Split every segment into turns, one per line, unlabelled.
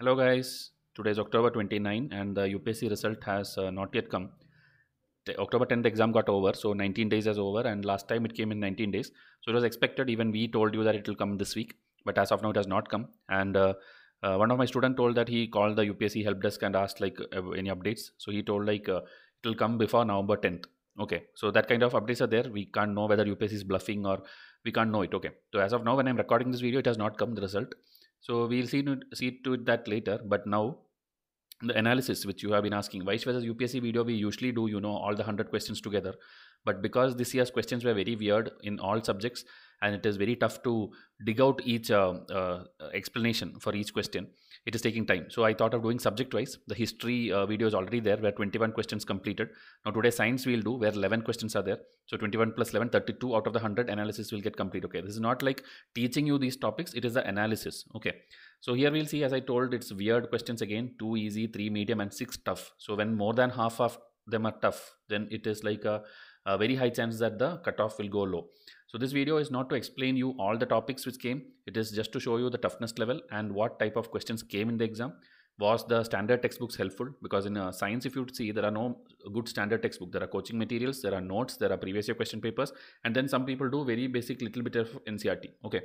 Hello guys, today is October 29 and the UPSC result has uh, not yet come. The October 10th exam got over, so 19 days is over and last time it came in 19 days. So it was expected, even we told you that it will come this week, but as of now it has not come. And uh, uh, one of my student told that he called the UPSC help desk and asked like uh, any updates. So he told like uh, it will come before November 10th. Okay, so that kind of updates are there. We can't know whether UPSC is bluffing or we can't know it. Okay, so as of now when I'm recording this video, it has not come the result. So we'll see to, see to it that later. But now the analysis which you have been asking, vice versa UPSC video, we usually do, you know, all the 100 questions together. But because this year's questions were very weird in all subjects, and it is very tough to dig out each uh, uh, explanation for each question. It is taking time. So I thought of doing subject wise. The history uh, video is already there where 21 questions completed. Now today science we'll do where 11 questions are there. So 21 plus 11, 32 out of the 100 analysis will get complete. Okay, this is not like teaching you these topics. It is the analysis. Okay. So here we'll see, as I told, it's weird questions again, two easy, three medium and six tough. So when more than half of them are tough, then it is like a uh, very high chances that the cutoff will go low. So this video is not to explain you all the topics which came. It is just to show you the toughness level and what type of questions came in the exam. Was the standard textbooks helpful? Because in uh, science, if you see, there are no good standard textbook. There are coaching materials, there are notes, there are previous year question papers. And then some people do very basic little bit of NCRT. Okay.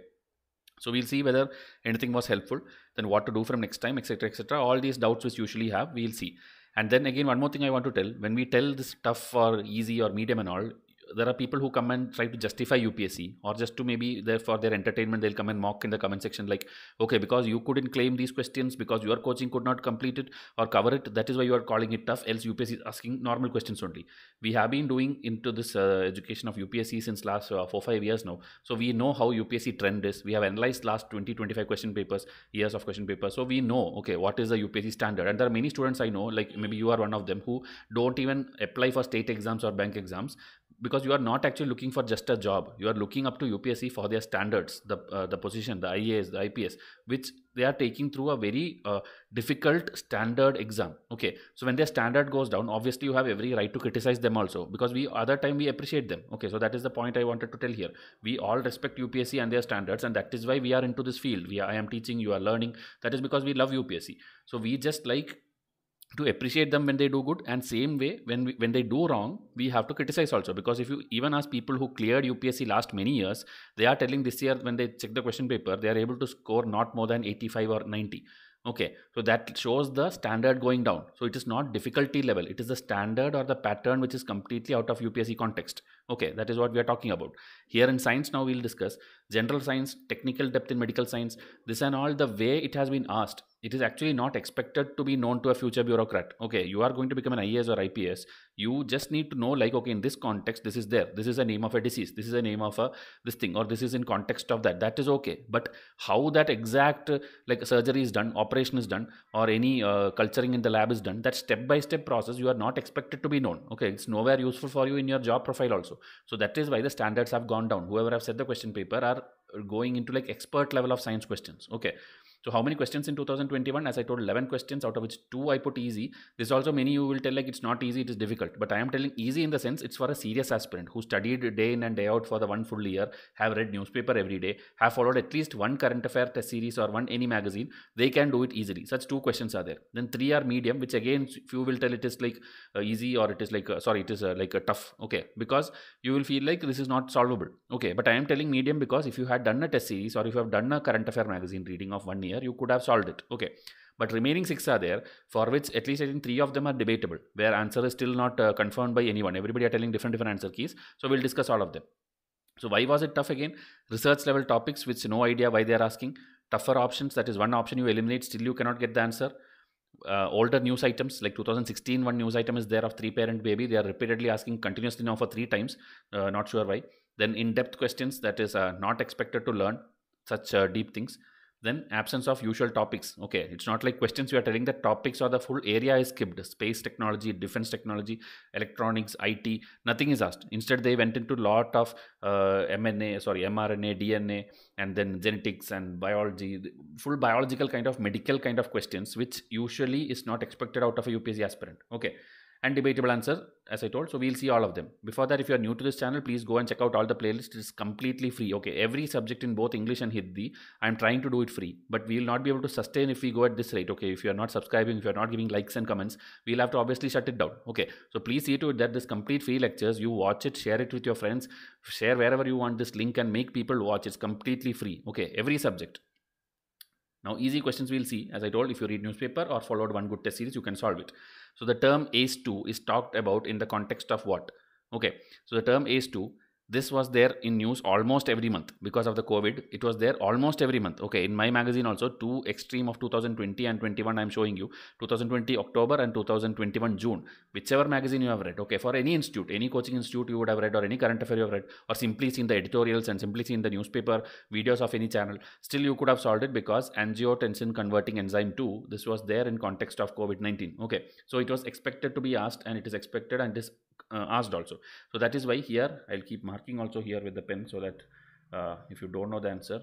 So we'll see whether anything was helpful, then what to do from next time, etc. etc. All these doubts which usually have, we'll see. And then again, one more thing I want to tell when we tell this tough or easy or medium and all, there are people who come and try to justify UPSC or just to maybe there for their entertainment they'll come and mock in the comment section like okay because you couldn't claim these questions because your coaching could not complete it or cover it that is why you are calling it tough else UPSC is asking normal questions only we have been doing into this uh, education of UPSC since last uh, 4 5 years now so we know how UPSC trend is we have analyzed last 20 25 question papers years of question papers so we know okay what is the UPSC standard and there are many students I know like maybe you are one of them who don't even apply for state exams or bank exams because you are not actually looking for just a job you are looking up to upsc for their standards the uh, the position the ias the ips which they are taking through a very uh, difficult standard exam okay so when their standard goes down obviously you have every right to criticize them also because we other time we appreciate them okay so that is the point i wanted to tell here we all respect upsc and their standards and that is why we are into this field we are, i am teaching you are learning that is because we love upsc so we just like to appreciate them when they do good and same way when we, when they do wrong we have to criticize also because if you even ask people who cleared upsc last many years they are telling this year when they check the question paper they are able to score not more than 85 or 90 okay so that shows the standard going down so it is not difficulty level it is the standard or the pattern which is completely out of upsc context Okay, that is what we are talking about. Here in science, now we'll discuss general science, technical depth in medical science, this and all, the way it has been asked. It is actually not expected to be known to a future bureaucrat. Okay, you are going to become an IAS or IPS. You just need to know, like, okay, in this context, this is there. This is a name of a disease. This is a name of a this thing, or this is in context of that. That is okay. But how that exact like surgery is done, operation is done, or any uh, culturing in the lab is done, that step by step process, you are not expected to be known. Okay, it's nowhere useful for you in your job profile also also so that is why the standards have gone down whoever have set the question paper are going into like expert level of science questions okay so how many questions in 2021? As I told, 11 questions, out of which two I put easy. There's also many you will tell like it's not easy, it is difficult. But I am telling easy in the sense it's for a serious aspirant who studied day in and day out for the one full year, have read newspaper every day, have followed at least one current affair test series or one any magazine. They can do it easily. Such two questions are there. Then three are medium, which again few will tell it is like uh, easy or it is like uh, sorry, it is uh, like uh, tough. Okay, because you will feel like this is not solvable. Okay, but I am telling medium because if you had done a test series or if you have done a current affair magazine reading of one year you could have solved it. Okay. But remaining six are there, for which at least I think three of them are debatable, where answer is still not uh, confirmed by anyone. Everybody are telling different different answer keys. So we'll discuss all of them. So why was it tough again? Research level topics, which no idea why they are asking. Tougher options, that is one option you eliminate, still you cannot get the answer. Uh, older news items like 2016 one news item is there of three parent baby they are repeatedly asking continuously now for three times uh, not sure why then in-depth questions that is uh, not expected to learn such uh, deep things then absence of usual topics. Okay, it's not like questions you are telling that topics or the full area is skipped. Space technology, defense technology, electronics, IT, nothing is asked. Instead, they went into lot of uh, mRNA, sorry, mRNA, DNA, and then genetics and biology, full biological kind of medical kind of questions, which usually is not expected out of a UPSC aspirant. Okay, and debatable answer as I told. So we'll see all of them. Before that, if you are new to this channel, please go and check out all the playlists. It's completely free. Okay, every subject in both English and Hindi. I'm trying to do it free, but we'll not be able to sustain if we go at this rate. Okay, if you are not subscribing, if you are not giving likes and comments, we'll have to obviously shut it down. Okay, so please see to it that this complete free lectures. You watch it, share it with your friends, share wherever you want this link, and make people watch. It's completely free. Okay, every subject. Now, easy questions we'll see. As I told, if you read newspaper or followed one good test series, you can solve it. So the term ACE2 is talked about in the context of what? Okay, so the term ACE2 this was there in news almost every month because of the covid it was there almost every month okay in my magazine also two extreme of 2020 and 21 i'm showing you 2020 october and 2021 june whichever magazine you have read okay for any institute any coaching institute you would have read or any current affair you have read or simply seen the editorials and simply seen the newspaper videos of any channel still you could have solved it because angiotensin converting enzyme 2 this was there in context of covid-19 okay so it was expected to be asked and it is expected and this uh, asked also. So that is why here I'll keep marking also here with the pen so that uh, if you don't know the answer,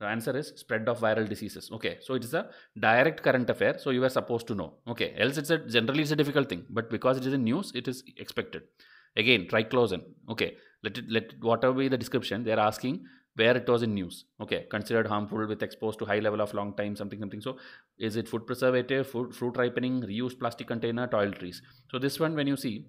the answer is spread of viral diseases. Okay, so it is a direct current affair. So you are supposed to know. Okay, else it's a generally it's a difficult thing, but because it is in news, it is expected. Again, triclosan. Okay, let it let whatever be the description they are asking where it was in news okay considered harmful with exposed to high level of long time something something so is it food preservative food, fruit ripening reused plastic container toiletries so this one when you see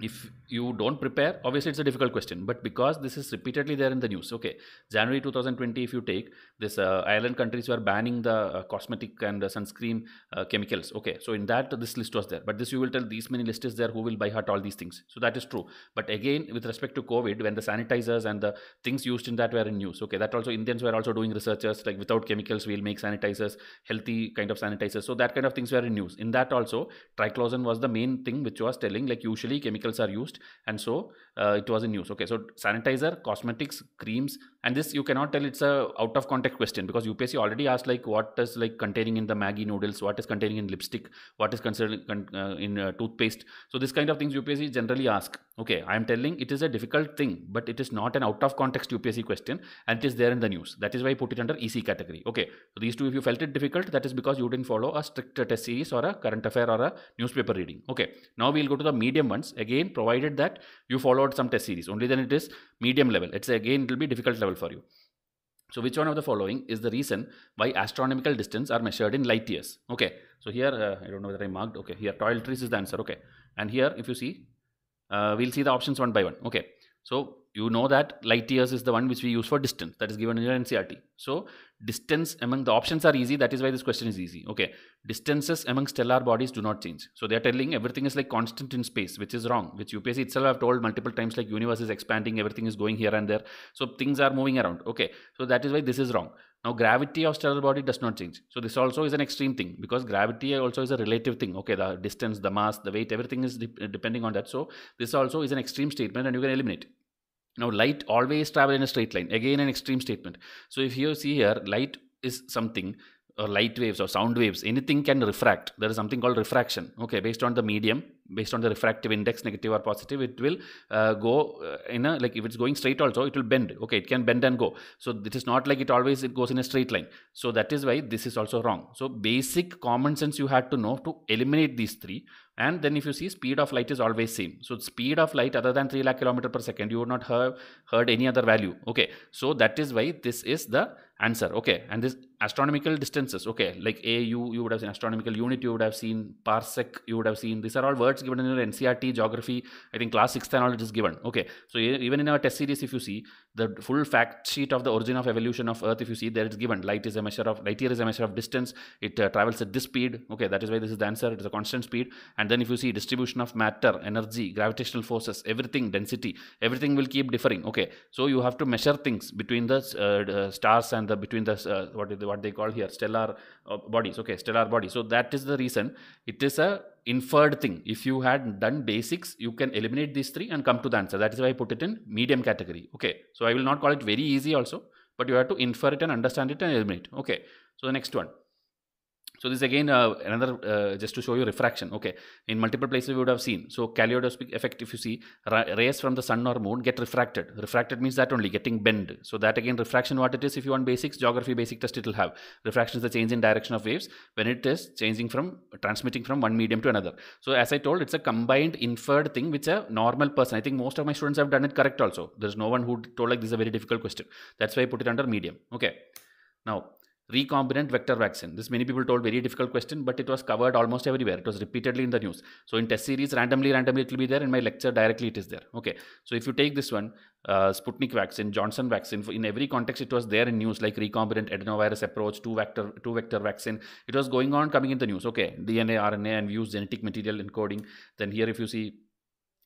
if you don't prepare, obviously it's a difficult question. But because this is repeatedly there in the news, okay, January 2020, if you take this uh, island countries were banning the uh, cosmetic and uh, sunscreen uh, chemicals, okay, so in that this list was there. But this you will tell these many list is there who will buy hot all these things. So that is true. But again, with respect to COVID, when the sanitizers and the things used in that were in news, okay, that also Indians were also doing researchers like without chemicals we'll make sanitizers, healthy kind of sanitizers. So that kind of things were in news. In that also, triclosan was the main thing which was telling like usually chemicals are used and so uh, it was in use okay so sanitizer cosmetics creams and this you cannot tell it's a out of context question because upsc already asked like what is like containing in the maggie noodles what is containing in lipstick what is considered uh, in uh, toothpaste so this kind of things upsc generally ask okay i am telling it is a difficult thing but it is not an out of context upsc question and it is there in the news that is why i put it under ec category okay so these two if you felt it difficult that is because you didn't follow a strict test series or a current affair or a newspaper reading okay now we'll go to the medium ones again provided that you followed some test series. Only then it is medium level. It's again, it will be difficult level for you. So which one of the following is the reason why astronomical distance are measured in light years? Okay. So here, uh, I don't know whether I marked. Okay. Here, toiletries is the answer. Okay. And here, if you see, uh, we'll see the options one by one. Okay. So you know that light years is the one which we use for distance that is given in your NCRT. So distance among the options are easy. That is why this question is easy. Okay. Distances among stellar bodies do not change. So they are telling everything is like constant in space, which is wrong, which UPSC itself have told multiple times like universe is expanding, everything is going here and there. So things are moving around. Okay. So that is why this is wrong. Now gravity of stellar body does not change. So this also is an extreme thing because gravity also is a relative thing. Okay. The distance, the mass, the weight, everything is de depending on that. So this also is an extreme statement and you can eliminate. Now, light always travel in a straight line. Again, an extreme statement. So, if you see here, light is something or light waves or sound waves, anything can refract. There is something called refraction. Okay, based on the medium, based on the refractive index, negative or positive, it will uh, go uh, in a like if it's going straight also, it will bend. Okay, it can bend and go. So it is not like it always it goes in a straight line. So that is why this is also wrong. So basic common sense you had to know to eliminate these three and then if you see speed of light is always same so speed of light other than 3 lakh kilometer per second you would not have heard any other value okay so that is why this is the answer okay and this astronomical distances okay like au you would have seen astronomical unit you would have seen parsec you would have seen these are all words given in your ncrt geography i think class 6th and all it is given okay so even in our test series if you see the full fact sheet of the origin of evolution of earth if you see there it's given light is a measure of light year is a measure of distance it uh, travels at this speed okay that is why this is the answer it is a constant speed and then if you see distribution of matter energy gravitational forces everything density everything will keep differing okay so you have to measure things between the uh, uh stars and the between the uh, what they, what they call here stellar uh, bodies. Okay, stellar bodies. So that is the reason it is a inferred thing. If you had done basics, you can eliminate these three and come to the answer. That is why I put it in medium category. Okay, so I will not call it very easy also, but you have to infer it and understand it and eliminate. Okay, so the next one. So this again uh, another uh, just to show you refraction. Okay, in multiple places we would have seen. So kaleidoscopic effect. If you see rays from the sun or moon get refracted. Refracted means that only getting bent. So that again refraction. What it is? If you want basics geography basic test, it will have refraction is the change in direction of waves when it is changing from transmitting from one medium to another. So as I told, it's a combined inferred thing which a normal person. I think most of my students have done it correct also. There's no one who told like this is a very difficult question. That's why I put it under medium. Okay, now recombinant vector vaccine. This many people told very difficult question, but it was covered almost everywhere. It was repeatedly in the news. So in test series, randomly, randomly it will be there. In my lecture, directly it is there. Okay. So if you take this one, uh, Sputnik vaccine, Johnson vaccine, in every context it was there in news like recombinant adenovirus approach, two vector, two vector vaccine. It was going on coming in the news. Okay, DNA, RNA, and use genetic material encoding. Then here if you see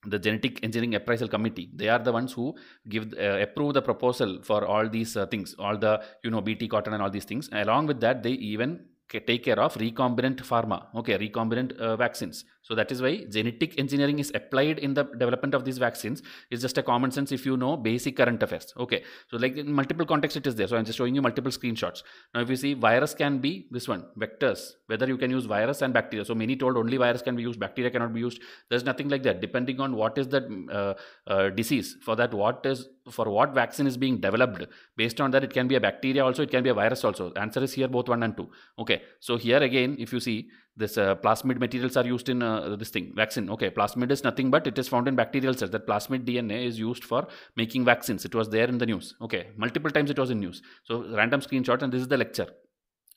the genetic engineering appraisal committee they are the ones who give uh, approve the proposal for all these uh, things all the you know bt cotton and all these things along with that they even take care of recombinant pharma okay recombinant uh, vaccines so that is why genetic engineering is applied in the development of these vaccines. It's just a common sense if you know basic current affairs. Okay. So like in multiple contexts, it is there. So I'm just showing you multiple screenshots. Now, if you see virus can be this one, vectors, whether you can use virus and bacteria. So many told only virus can be used, bacteria cannot be used. There's nothing like that. Depending on what is the uh, uh, disease, for that what is for what vaccine is being developed based on that it can be a bacteria also it can be a virus also answer is here both one and two okay so here again if you see this uh, plasmid materials are used in uh, this thing vaccine okay plasmid is nothing but it is found in bacterial cells that plasmid dna is used for making vaccines it was there in the news okay multiple times it was in news so random screenshot and this is the lecture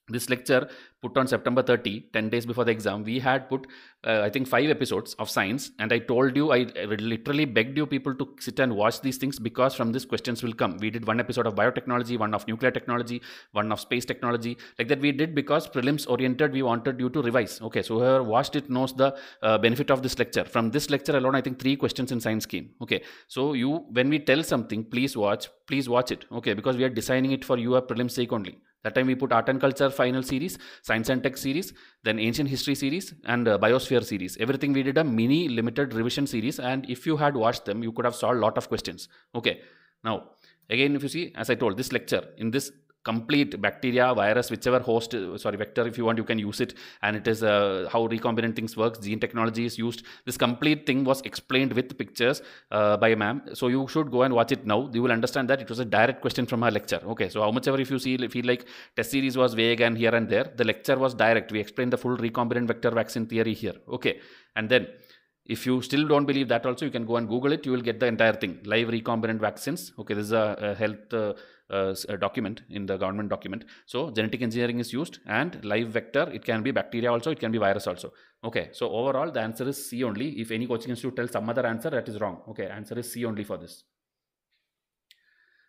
this lecture put on september 30 10 days before the exam we had put uh, i think five episodes of science and i told you i literally begged you people to sit and watch these things because from this questions will come we did one episode of biotechnology one of nuclear technology one of space technology like that we did because prelims oriented we wanted you to revise okay so whoever watched it knows the uh, benefit of this lecture from this lecture alone i think three questions in science came okay so you when we tell something please watch please watch it okay because we are designing it for your prelim sake only that time we put art and culture final series science and tech series then ancient history series and uh, biosphere series everything we did a mini limited revision series and if you had watched them you could have solved a lot of questions okay now again if you see as i told this lecture in this complete bacteria, virus, whichever host, sorry, vector, if you want, you can use it. And it is uh, how recombinant things works. Gene technology is used. This complete thing was explained with pictures uh, by ma'am. So you should go and watch it now. You will understand that it was a direct question from her lecture. Okay, so how much ever if you see, feel like test series was vague and here and there, the lecture was direct. We explained the full recombinant vector vaccine theory here. Okay, and then if you still don't believe that also you can go and google it you will get the entire thing live recombinant vaccines okay this is a, a health uh, uh, uh, document in the government document so genetic engineering is used and live vector it can be bacteria also it can be virus also okay so overall the answer is c only if any coaching institute tells some other answer that is wrong okay answer is c only for this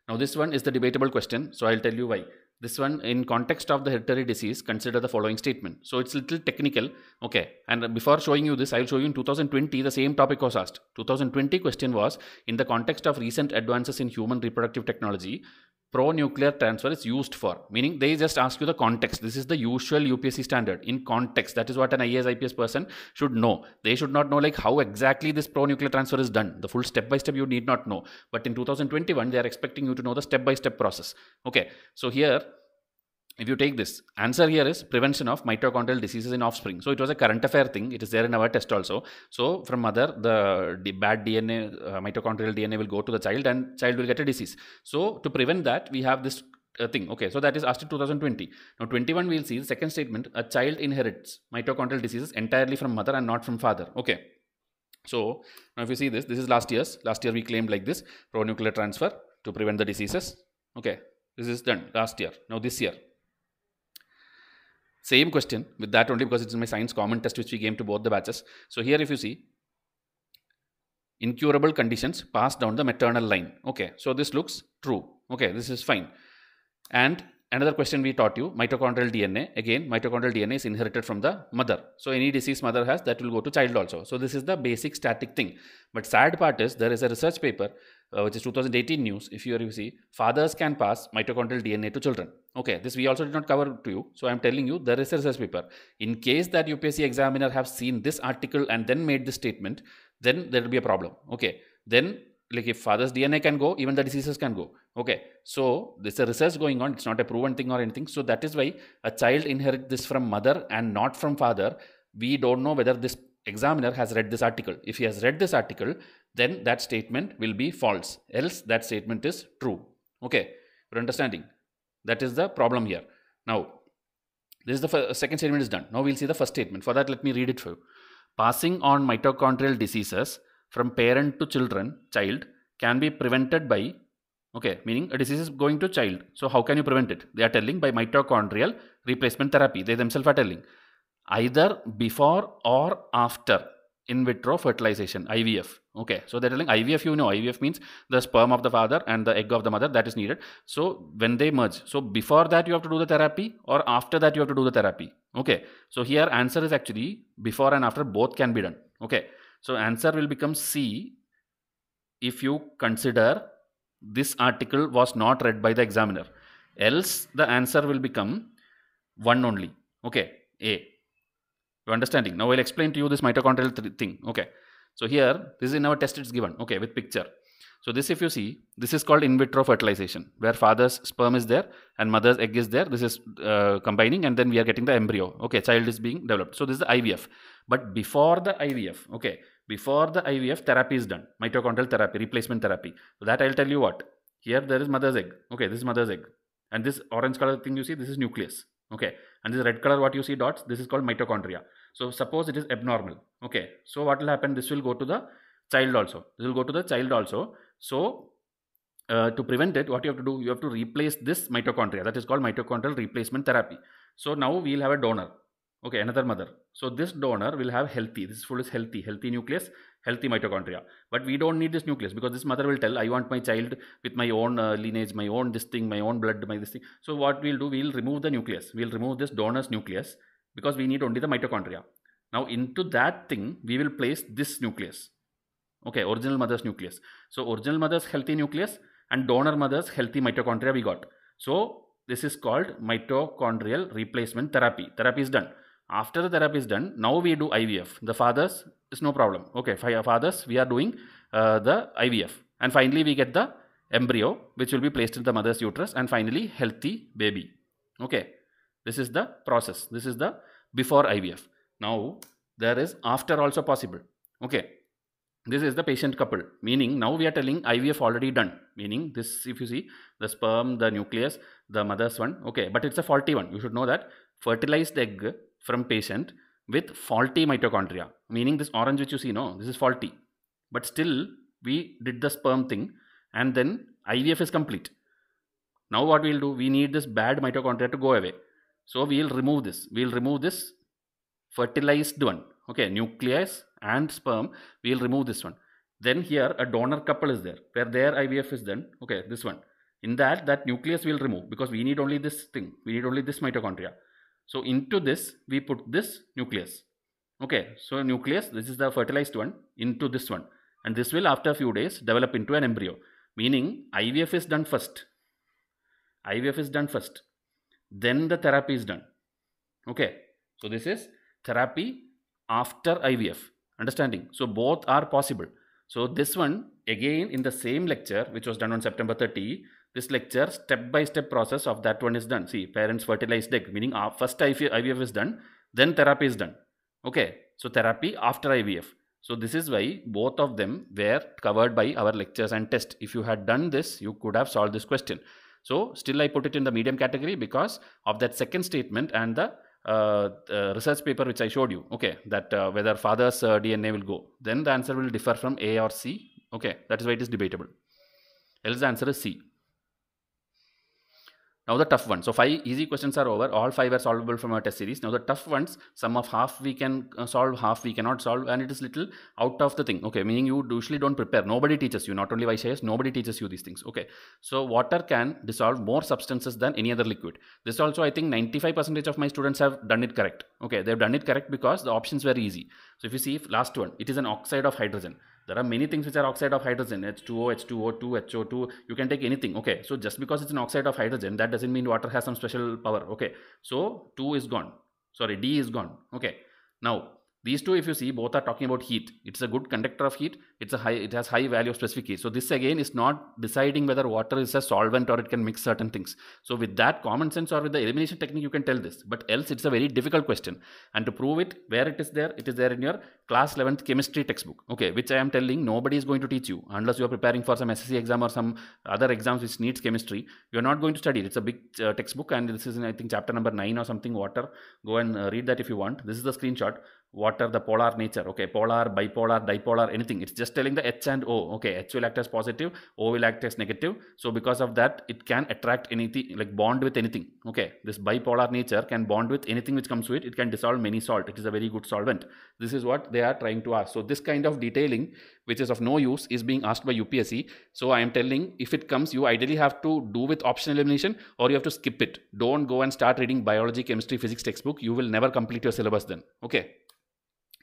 now this one is the debatable question so i'll tell you why this one in context of the hereditary disease consider the following statement so it's a little technical okay and before showing you this i'll show you in 2020 the same topic was asked 2020 question was in the context of recent advances in human reproductive technology pro-nuclear transfer is used for. Meaning they just ask you the context. This is the usual UPSC standard in context. That is what an IAS IPS person should know. They should not know like how exactly this pro-nuclear transfer is done. The full step-by-step you need not know. But in 2021, they are expecting you to know the step by -step process. Okay. So here if you take this answer here is prevention of mitochondrial diseases in offspring so it was a current affair thing it is there in our test also so from mother the, bad dna uh, mitochondrial dna will go to the child and child will get a disease so to prevent that we have this uh, thing okay so that is asked in 2020 now 21 we'll see the second statement a child inherits mitochondrial diseases entirely from mother and not from father okay so now if you see this this is last year's last year we claimed like this Pronuclear transfer to prevent the diseases okay this is done last year now this year same question with that only because it's in my science common test which we gave to both the batches. So here if you see, incurable conditions pass down the maternal line. Okay, so this looks true. Okay, this is fine. And another question we taught you, mitochondrial DNA. Again, mitochondrial DNA is inherited from the mother. So any disease mother has, that will go to child also. So this is the basic static thing. But sad part is, there is a research paper uh, which is 2018 news, if you, are you see, fathers can pass mitochondrial DNA to children. Okay, this we also did not cover to you. So I'm telling you, there is a research paper. In case that UPSC examiner have seen this article and then made this statement, then there will be a problem. Okay, then like if father's DNA can go, even the diseases can go. Okay, so there's a research going on. It's not a proven thing or anything. So that is why a child inherit this from mother and not from father. We don't know whether this examiner has read this article. If he has read this article, then that statement will be false. Else that statement is true. Okay, for are understanding. That is the problem here. Now, this is the first, uh, second statement is done. Now we'll see the first statement. For that, let me read it for you. Passing on mitochondrial diseases from parent to children, child, can be prevented by okay meaning a disease is going to child so how can you prevent it they are telling by mitochondrial replacement therapy they themselves are telling either before or after in vitro fertilization IVF. Okay, so they're telling IVF, you know, IVF means the sperm of the father and the egg of the mother that is needed. So when they merge, so before that you have to do the therapy or after that you have to do the therapy. Okay, so here answer is actually before and after both can be done. Okay, so answer will become C if you consider this article was not read by the examiner. Else the answer will become 1 only. Okay, A you understanding now i'll explain to you this mitochondrial th thing okay so here this is in our test it's given okay with picture so this if you see this is called in vitro fertilization where father's sperm is there and mother's egg is there this is uh, combining and then we are getting the embryo okay child is being developed so this is the ivf but before the ivf okay before the ivf therapy is done mitochondrial therapy replacement therapy so that i'll tell you what here there is mother's egg okay this is mother's egg and this orange color thing you see this is nucleus okay and this red color what you see dots this is called mitochondria so suppose it is abnormal okay so what will happen this will go to the child also this will go to the child also so uh, to prevent it what you have to do you have to replace this mitochondria that is called mitochondrial replacement therapy so now we will have a donor okay another mother so this donor will have healthy this full is healthy healthy nucleus healthy mitochondria. But we don't need this nucleus because this mother will tell, I want my child with my own uh, lineage, my own this thing, my own blood, my this thing. So what we'll do, we'll remove the nucleus. We'll remove this donor's nucleus because we need only the mitochondria. Now into that thing, we will place this nucleus. Okay, original mother's nucleus. So original mother's healthy nucleus and donor mother's healthy mitochondria we got. So this is called mitochondrial replacement therapy. Therapy is done after the therapy is done now we do ivf the fathers is no problem okay fathers we are doing uh, the ivf and finally we get the embryo which will be placed in the mother's uterus and finally healthy baby okay this is the process this is the before ivf now there is after also possible okay this is the patient couple meaning now we are telling ivf already done meaning this if you see the sperm the nucleus the mother's one okay but it's a faulty one you should know that fertilized egg from patient with faulty mitochondria, meaning this orange which you see, no, this is faulty. But still, we did the sperm thing and then IVF is complete. Now what we'll do, we need this bad mitochondria to go away. So we'll remove this. We'll remove this fertilized one. Okay, nucleus and sperm. We'll remove this one. Then here a donor couple is there where their IVF is done. Okay, this one. In that, that nucleus we'll remove because we need only this thing. We need only this mitochondria. So into this we put this nucleus. Okay, so nucleus, this is the fertilized one, into this one. And this will after a few days develop into an embryo. Meaning IVF is done first. IVF is done first. Then the therapy is done. Okay, so this is therapy after IVF. Understanding? So both are possible. So this one again in the same lecture which was done on September 30, this lecture step by step process of that one is done see parents fertilized egg meaning uh, first ivf is done then therapy is done okay so therapy after ivf so this is why both of them were covered by our lectures and test if you had done this you could have solved this question so still i put it in the medium category because of that second statement and the uh, uh, research paper which I showed you, okay, that uh, whether father's uh, DNA will go, then the answer will differ from A or C, okay, that is why it is debatable. Else the answer is C. Now the tough ones. So five easy questions are over. All five are solvable from our test series. Now the tough ones, sum of half we can uh, solve, half we cannot solve, and it is little out of the thing. Okay, meaning you usually don't prepare. Nobody teaches you. Not only Vaishayas, nobody teaches you these things. Okay, so water can dissolve more substances than any other liquid. This also, I think, 95% of my students have done it correct. Okay, they've done it correct because the options were easy. So if you see if last one, it is an oxide of hydrogen there are many things which are oxide of hydrogen h2o h2o2 ho2 you can take anything okay so just because it's an oxide of hydrogen that doesn't mean water has some special power okay so 2 is gone sorry d is gone okay now these two, if you see, both are talking about heat. It's a good conductor of heat. It's a high, it has high value of specific heat. So this again is not deciding whether water is a solvent or it can mix certain things. So with that common sense or with the elimination technique, you can tell this. But else, it's a very difficult question. And to prove it, where it is there, it is there in your class 11th chemistry textbook. Okay, which I am telling nobody is going to teach you unless you are preparing for some SSC exam or some other exams which needs chemistry. You are not going to study. It's a big uh, textbook, and this is in I think chapter number nine or something. Water. Go and uh, read that if you want. This is the screenshot what are the polar nature okay polar bipolar dipolar anything it's just telling the h and o okay h will act as positive o will act as negative so because of that it can attract anything like bond with anything okay this bipolar nature can bond with anything which comes to it it can dissolve many salt it is a very good solvent this is what they are trying to ask so this kind of detailing which is of no use is being asked by upsc so i am telling if it comes you ideally have to do with option elimination or you have to skip it don't go and start reading biology chemistry physics textbook you will never complete your syllabus then okay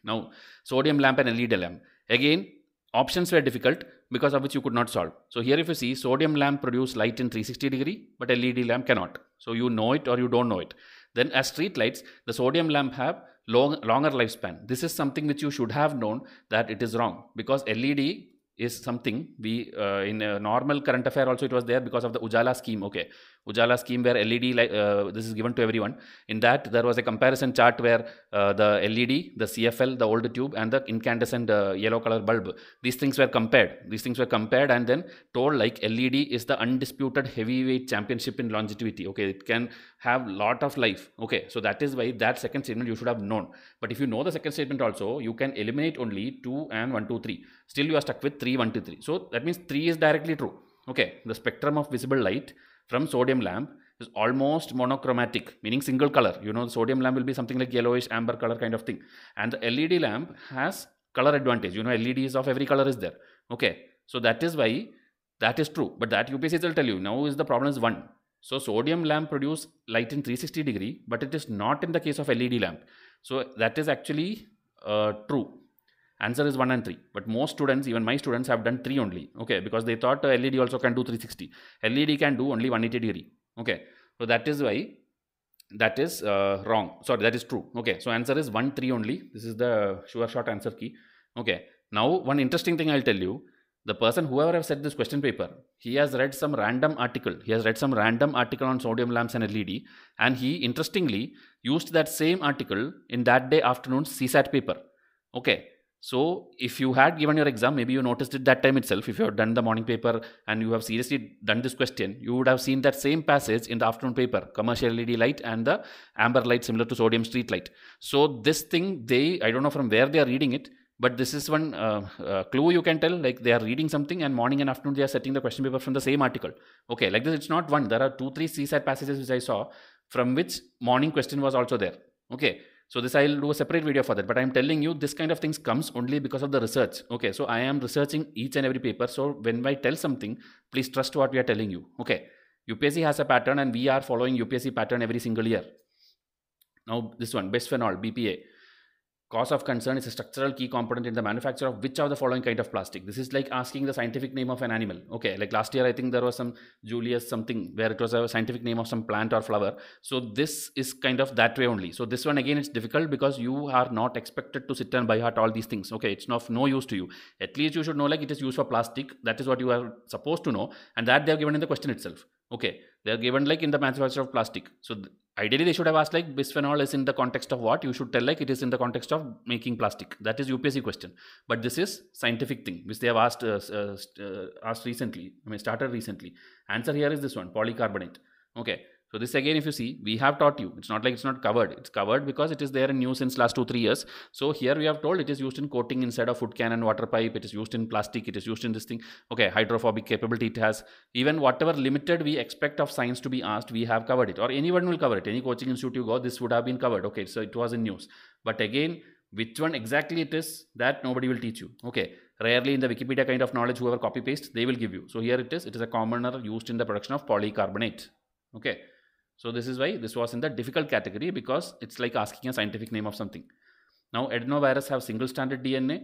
now, sodium lamp and LED lamp. Again, options were difficult because of which you could not solve. So here if you see, sodium lamp produce light in 360 degree, but LED lamp cannot. So you know it or you don't know it. Then as street lights, the sodium lamp have long, longer lifespan. This is something which you should have known that it is wrong because LED is something we uh, in a normal current affair also it was there because of the Ujala scheme. Okay, Ujala scheme where LED, uh, this is given to everyone. In that, there was a comparison chart where uh, the LED, the CFL, the old tube, and the incandescent uh, yellow color bulb, these things were compared. These things were compared and then told like LED is the undisputed heavyweight championship in longevity. Okay, it can have lot of life. Okay, so that is why that second statement you should have known. But if you know the second statement also, you can eliminate only 2 and 1, 2, 3. Still, you are stuck with 3, 1, 2, 3. So that means 3 is directly true. Okay, the spectrum of visible light from sodium lamp is almost monochromatic, meaning single color. You know, the sodium lamp will be something like yellowish, amber color kind of thing. And the LED lamp has color advantage. You know, LEDs of every color is there. Okay. So that is why that is true. But that UPSC will tell you now is the problem is one. So sodium lamp produce light in 360 degree, but it is not in the case of LED lamp. So that is actually uh, true answer is 1 and 3 but most students even my students have done 3 only okay because they thought uh, led also can do 360 led can do only 180 degree okay so that is why that is uh, wrong sorry that is true okay so answer is 1 3 only this is the sure shot answer key okay now one interesting thing i'll tell you the person whoever have set this question paper he has read some random article he has read some random article on sodium lamps and led and he interestingly used that same article in that day afternoon csat paper okay so if you had given your exam, maybe you noticed it that time itself. If you have done the morning paper and you have seriously done this question, you would have seen that same passage in the afternoon paper, commercial LED light and the amber light similar to sodium street light. So this thing, they, I don't know from where they are reading it, but this is one uh, uh, clue you can tell like they are reading something and morning and afternoon they are setting the question paper from the same article okay like this it's not one there are two three csat passages which i saw from which morning question was also there okay so this I'll do a separate video for that. But I'm telling you, this kind of things comes only because of the research. Okay, so I am researching each and every paper. So when I tell something, please trust what we are telling you. Okay, UPSC has a pattern and we are following UPSC pattern every single year. Now this one, bisphenol, BPA. Cause of concern is a structural key component in the manufacture of which of the following kind of plastic. This is like asking the scientific name of an animal. Okay, like last year I think there was some Julius something where it was a scientific name of some plant or flower. So this is kind of that way only. So this one again it's difficult because you are not expected to sit and by heart all these things. Okay, it's of no use to you. At least you should know like it is used for plastic. That is what you are supposed to know, and that they are given in the question itself. Okay, they are given like in the manufacture of plastic. So th- ideally they should have asked like bisphenol is in the context of what you should tell like it is in the context of making plastic that is upsc question but this is scientific thing which they have asked uh, uh, uh, asked recently i mean started recently answer here is this one polycarbonate okay so this again, if you see, we have taught you. It's not like it's not covered. It's covered because it is there in news since last two, three years. So here we have told it is used in coating instead of food can and water pipe. It is used in plastic. It is used in this thing. Okay, hydrophobic capability it has. Even whatever limited we expect of science to be asked, we have covered it. Or anyone will cover it. Any coaching institute you go, this would have been covered. Okay, so it was in news. But again, which one exactly it is, that nobody will teach you. Okay, rarely in the Wikipedia kind of knowledge, whoever copy paste, they will give you. So here it is. It is a commoner used in the production of polycarbonate. Okay. So this is why this was in the difficult category because it's like asking a scientific name of something. Now adenovirus have single stranded DNA,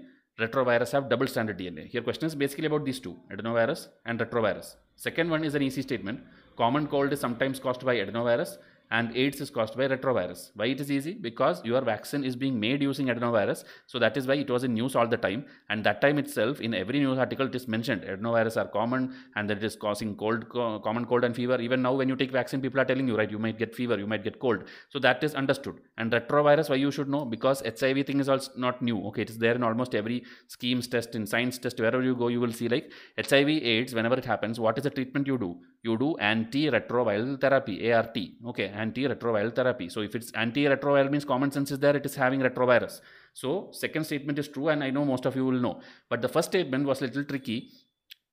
retrovirus have double stranded DNA. Here question is basically about these two, adenovirus and retrovirus. Second one is an easy statement. Common cold is sometimes caused by adenovirus and AIDS is caused by retrovirus. Why it is easy? Because your vaccine is being made using adenovirus. So that is why it was in news all the time. And that time itself, in every news article, it is mentioned adenovirus are common and that it is causing cold, co common cold and fever. Even now, when you take vaccine, people are telling you, right, you might get fever, you might get cold. So that is understood. And retrovirus, why you should know? Because HIV thing is also not new. Okay, it is there in almost every schemes test, in science test, wherever you go, you will see like HIV, AIDS, whenever it happens, what is the treatment you do? You do anti retroviral therapy, ART. Okay, antiretroviral therapy. So if it's antiretroviral means common sense is there, it is having retrovirus. So second statement is true and I know most of you will know. But the first statement was a little tricky,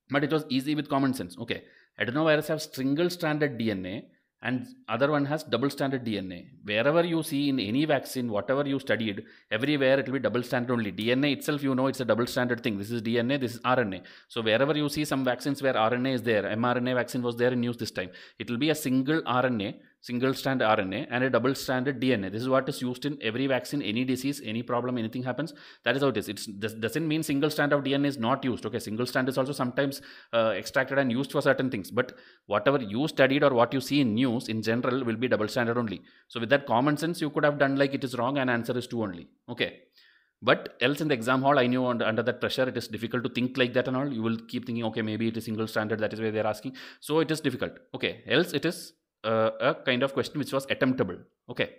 but it was easy with common sense. Okay, adenovirus have single-stranded DNA and other one has double-stranded DNA. Wherever you see in any vaccine, whatever you studied, everywhere it will be double-stranded only. DNA itself, you know, it's a double-stranded thing. This is DNA, this is RNA. So wherever you see some vaccines where RNA is there, mRNA vaccine was there in news this time. It will be a single RNA single strand RNA and a double stranded DNA. This is what is used in every vaccine, any disease, any problem, anything happens. That is how it is. It doesn't mean single strand of DNA is not used. Okay, single strand is also sometimes uh, extracted and used for certain things. But whatever you studied or what you see in news in general will be double stranded only. So with that common sense, you could have done like it is wrong and answer is two only. Okay. But else in the exam hall, I knew under, under that pressure, it is difficult to think like that and all. You will keep thinking, okay, maybe it is single stranded. That is why they are asking. So it is difficult. Okay. Else it is uh, a kind of question which was attemptable. Okay.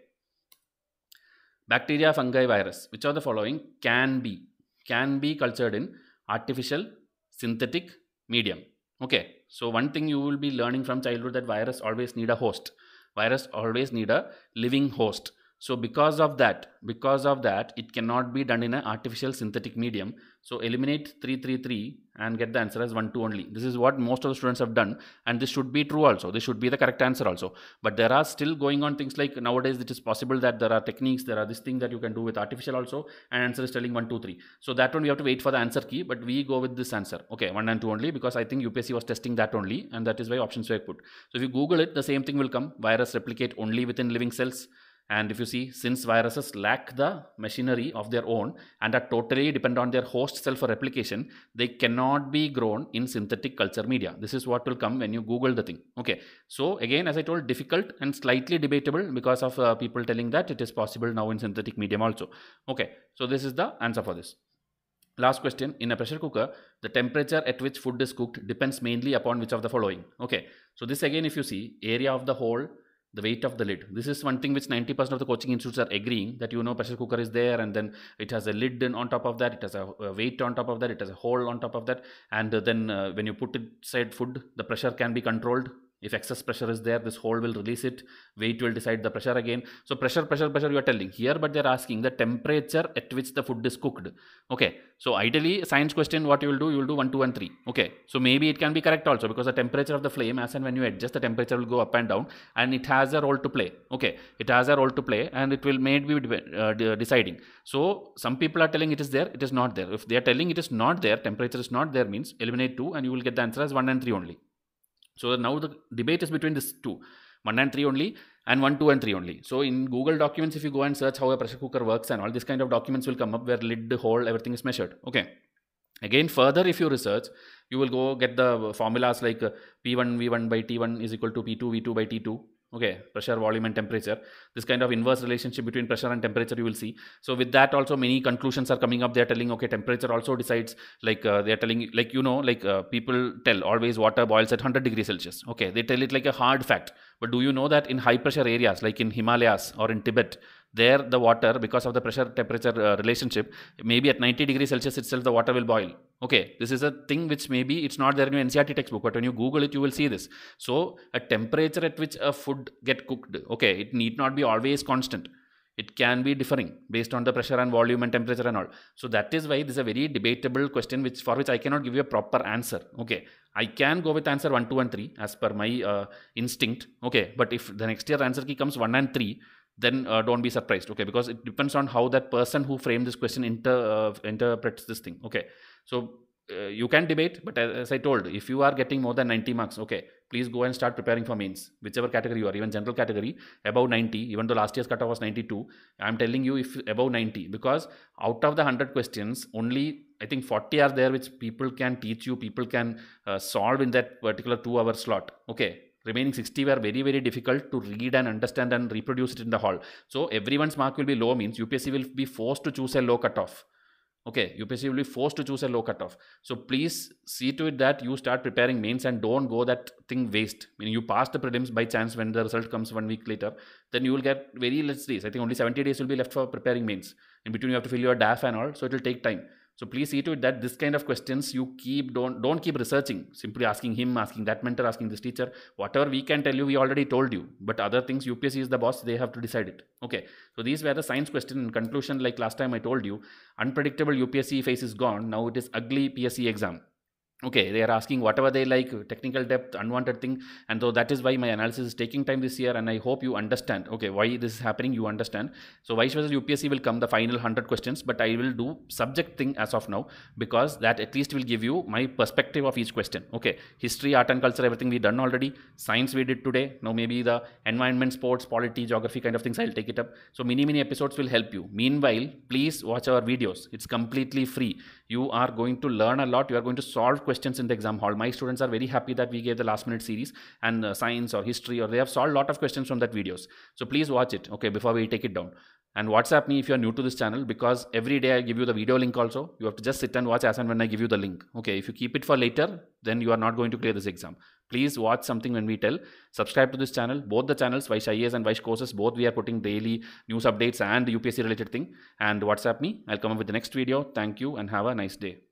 Bacteria, fungi, virus, which are the following can be can be cultured in artificial synthetic medium. Okay. So one thing you will be learning from childhood that virus always need a host. Virus always need a living host so because of that because of that it cannot be done in an artificial synthetic medium so eliminate 333 and get the answer as 1 2 only this is what most of the students have done and this should be true also this should be the correct answer also but there are still going on things like nowadays it is possible that there are techniques there are this thing that you can do with artificial also and answer is telling 1 2 3 so that one we have to wait for the answer key but we go with this answer okay 1 and 2 only because i think upsc was testing that only and that is why options were put so if you google it the same thing will come virus replicate only within living cells and if you see, since viruses lack the machinery of their own and are totally dependent on their host cell for replication, they cannot be grown in synthetic culture media. This is what will come when you Google the thing. Okay. So again, as I told, difficult and slightly debatable because of uh, people telling that it is possible now in synthetic medium also. Okay. So this is the answer for this. Last question. In a pressure cooker, the temperature at which food is cooked depends mainly upon which of the following. Okay. So this again, if you see, area of the hole, the weight of the lid this is one thing which 90% of the coaching institutes are agreeing that you know pressure cooker is there and then it has a lid on top of that it has a, weight on top of that it has a hole on top of that and then uh, when you put inside food the pressure can be controlled if excess pressure is there, this hold will release it. Weight will decide the pressure again. So pressure, pressure, pressure you are telling here, but they're asking the temperature at which the food is cooked. Okay. So ideally, science question, what you will do, you will do 1, 2 and 3. Okay. So maybe it can be correct also because the temperature of the flame as and when you adjust, the temperature will go up and down and it has a role to play. Okay. It has a role to play and it will maybe be uh, deciding. So some people are telling it is there, it is not there. If they are telling it is not there, temperature is not there means eliminate 2 and you will get the answer as 1 and 3 only. So now the debate is between these two, one and three only, and one, two, and three only. So in Google Documents, if you go and search how a pressure cooker works and all these kind of documents will come up where lid, hole, everything is measured. Okay. Again, further, if you research, you will go get the formulas like P1 V1 by T1 is equal to P2 V2 by T2 okay pressure volume and temperature this kind of inverse relationship between pressure and temperature you will see so with that also many conclusions are coming up they are telling okay temperature also decides like uh, they are telling like you know like uh, people tell always water boils at 100 degrees celsius okay they tell it like a hard fact but do you know that in high pressure areas like in himalayas or in tibet there, the water, because of the pressure temperature uh, relationship, maybe at 90 degrees Celsius itself, the water will boil. Okay, this is a thing which maybe it's not there in your NCRT textbook, but when you Google it, you will see this. So, a temperature at which a food get cooked, okay, it need not be always constant it can be differing based on the pressure and volume and temperature and all so that is why this is a very debatable question which for which i cannot give you a proper answer okay i can go with answer 1 2 and 3 as per my uh, instinct okay but if the next year answer key comes 1 and 3 then uh, don't be surprised okay because it depends on how that person who framed this question inter, uh, interprets this thing okay so uh, you can debate but as, i told if you are getting more than 90 marks okay please go and start preparing for mains whichever category you are even general category above 90 even though last year's cutoff was 92 i'm telling you if above 90 because out of the 100 questions only i think 40 are there which people can teach you people can uh, solve in that particular 2 hour slot okay Remaining 60 were very, very difficult to read and understand and reproduce it in the hall. So everyone's mark will be low means UPSC will be forced to choose a low cutoff. Okay, UPSC will be forced to choose a low cutoff. So please see to it that you start preparing mains and don't go that thing waste. mean, you pass the prelims by chance when the result comes one week later, then you will get very less days. I think only 70 days will be left for preparing mains. In between you have to fill your DAF and all, so it will take time. So please see to it that this kind of questions you keep don't don't keep researching. Simply asking him, asking that mentor, asking this teacher. Whatever we can tell you, we already told you. But other things, UPSC is the boss; they have to decide it. Okay. So these were the science question. In conclusion, like last time I told you, unpredictable UPSC phase is gone. Now it is ugly PSC exam okay they are asking whatever they like technical depth unwanted thing and so that is why my analysis is taking time this year and i hope you understand okay why this is happening you understand so vice versa upsc will come the final 100 questions but i will do subject thing as of now because that at least will give you my perspective of each question okay history art and culture everything we done already science we did today now maybe the environment sports polity geography kind of things i'll take it up so many many episodes will help you meanwhile please watch our videos it's completely free you are going to learn a lot you are going to solve questions in the exam hall. My students are very happy that we gave the last minute series and uh, science or history or they have solved a lot of questions from that videos. So please watch it, okay, before we take it down. And WhatsApp me if you are new to this channel because every day I give you the video link also. You have to just sit and watch as and when I give you the link. Okay, if you keep it for later, then you are not going to clear this exam. Please watch something when we tell. Subscribe to this channel. Both the channels, Vice IAS and Vice Courses, both we are putting daily news updates and UPSC related thing. And WhatsApp me. I'll come up with the next video. Thank you and have a nice day.